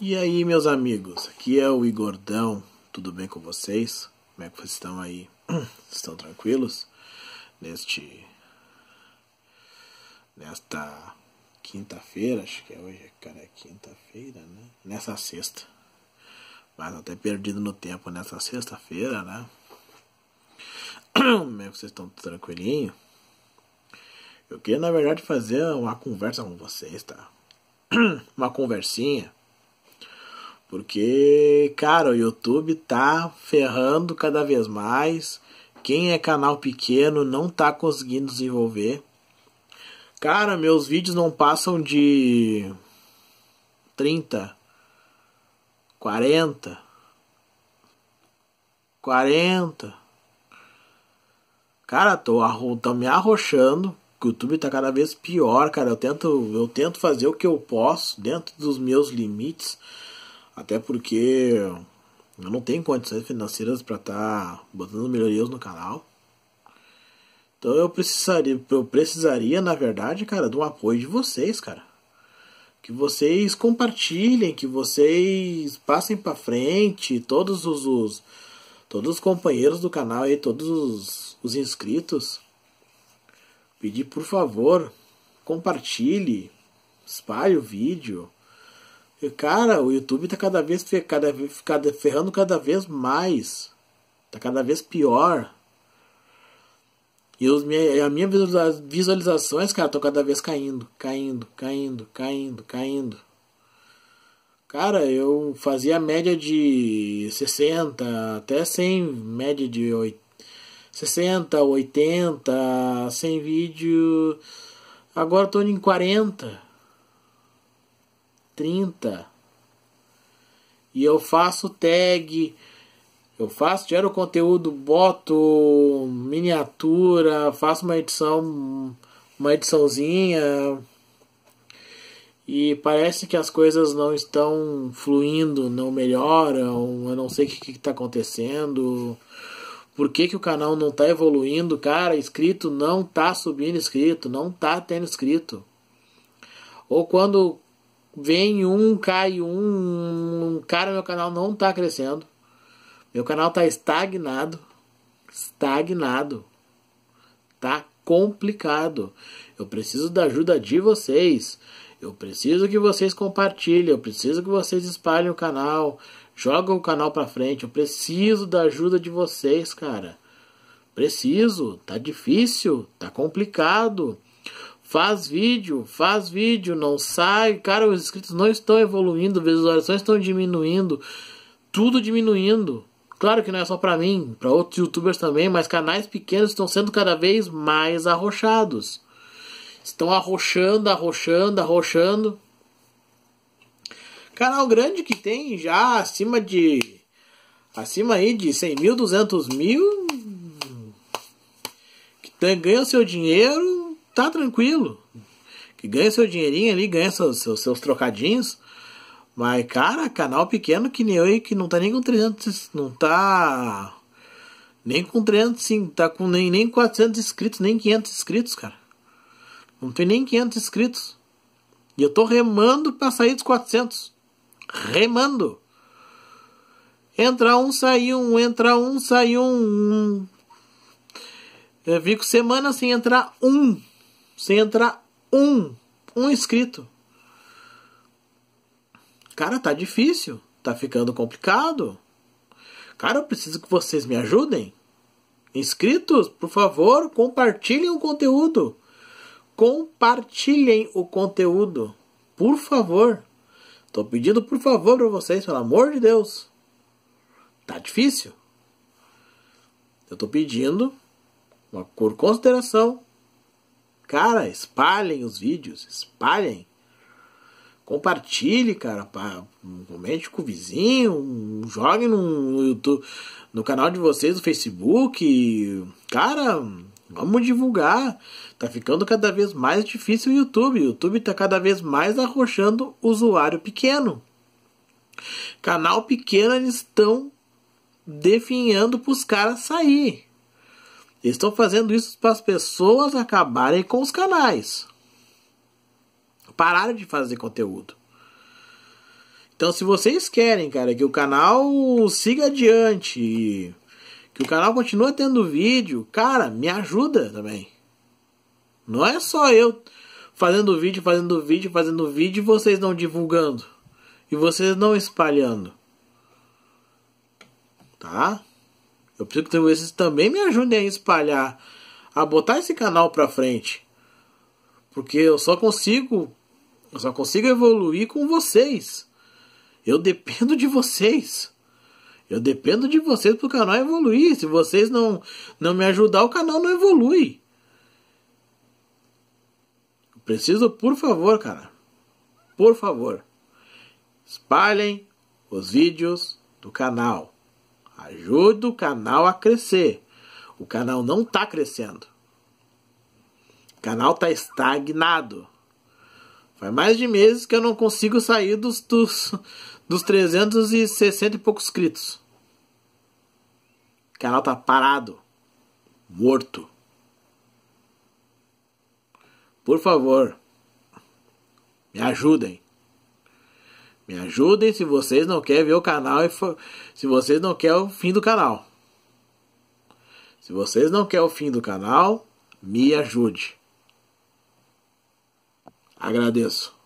E aí, meus amigos, aqui é o Igordão, tudo bem com vocês? Como é que vocês estão aí? Estão tranquilos? Neste. Nesta quinta-feira, acho que é hoje, cara, é quinta-feira, né? Nessa sexta. Mas até perdido no tempo nessa sexta-feira, né? Como é que vocês estão tranquilinho? Eu queria, na verdade, fazer uma conversa com vocês, tá? Uma conversinha porque, cara, o YouTube tá ferrando cada vez mais. Quem é canal pequeno não tá conseguindo desenvolver. Cara, meus vídeos não passam de 30, 40, 40. Cara, tô, arro... tô me arrochando. O YouTube tá cada vez pior, cara. Eu tento, eu tento fazer o que eu posso dentro dos meus limites até porque eu não tenho condições financeiras para estar tá botando melhorias no canal. Então eu precisaria, eu precisaria, na verdade, cara, do apoio de vocês, cara. Que vocês compartilhem, que vocês passem para frente, todos os, os, todos os companheiros do canal e todos os, os inscritos. Pedir por favor, compartilhe, espalhe o vídeo. Cara, o YouTube tá cada vez fer, cada, cada, ferrando cada vez mais. Tá cada vez pior. E as minhas visualizações, cara, estão cada vez caindo, caindo, caindo, caindo, caindo. Cara, eu fazia média de 60 até 100, média de 8, 60, 80, 100 vídeo. Agora tô em 40. 30. E eu faço tag, eu faço, gero conteúdo, boto miniatura, faço uma edição, uma ediçãozinha. E parece que as coisas não estão fluindo, não melhoram, eu não sei o que está acontecendo. Por que, que o canal não está evoluindo, cara? Inscrito não está subindo inscrito, não está tendo inscrito. Ou quando vem um, cai um, cara, meu canal não está crescendo. Meu canal está estagnado. Estagnado. Tá complicado. Eu preciso da ajuda de vocês. Eu preciso que vocês compartilhem, eu preciso que vocês espalhem o canal, jogam o canal para frente. Eu preciso da ajuda de vocês, cara. Preciso, tá difícil, tá complicado. Faz vídeo, faz vídeo, não sai. Cara, os inscritos não estão evoluindo, visualizações estão diminuindo, tudo diminuindo. Claro que não é só para mim, para outros youtubers também, mas canais pequenos estão sendo cada vez mais arrochados. Estão arrochando, arrochando, arrochando. Canal grande que tem já acima de. acima aí de 100 mil, 200 mil. Que ganha o seu dinheiro tá tranquilo. Que ganha seu dinheirinho ali, ganha seus, seus, seus trocadinhos. Mas, cara, canal pequeno que nem eu aí, que não tá nem com 300, não tá nem com 300, sim, tá com nem, nem 400 inscritos, nem 500 inscritos, cara. Não tem nem 500 inscritos. E eu tô remando pra sair dos 400. Remando. Entra um, sai um, entra um, sai um. Eu fico semana sem entrar um sem entrar um, um inscrito. Cara, tá difícil, tá ficando complicado. Cara, eu preciso que vocês me ajudem. Inscritos, por favor, compartilhem o conteúdo. Compartilhem o conteúdo, por favor. Tô pedindo por favor para vocês, pelo amor de Deus. Tá difícil? Eu tô pedindo uma, por consideração Cara, espalhem os vídeos, espalhem. Compartilhe, cara. comente com o vizinho. Jogue no YouTube, no canal de vocês, no Facebook. Cara, vamos divulgar. Tá ficando cada vez mais difícil o YouTube. O YouTube tá cada vez mais arrochando o usuário pequeno. Canal pequeno, eles estão definhando pros caras sair. Estou fazendo isso para as pessoas acabarem com os canais. Pararam de fazer conteúdo. Então, se vocês querem, cara, que o canal siga adiante, que o canal continue tendo vídeo, cara, me ajuda também. Não é só eu fazendo vídeo, fazendo vídeo, fazendo vídeo e vocês não divulgando. E vocês não espalhando. Tá? Eu preciso que vocês também me ajudem a espalhar, a botar esse canal para frente. Porque eu só consigo, eu só consigo evoluir com vocês. Eu dependo de vocês. Eu dependo de vocês para o canal evoluir. Se vocês não, não me ajudar, o canal não evolui. Eu preciso, por favor, cara. Por favor. Espalhem os vídeos do canal. Ajuda o canal a crescer. O canal não está crescendo. O canal está estagnado. Faz mais de meses que eu não consigo sair dos, dos, dos 360 e poucos inscritos. O canal tá parado. Morto. Por favor, me ajudem. Me ajudem se vocês não querem ver o canal e se vocês não querem o fim do canal. Se vocês não querem o fim do canal, me ajude. Agradeço.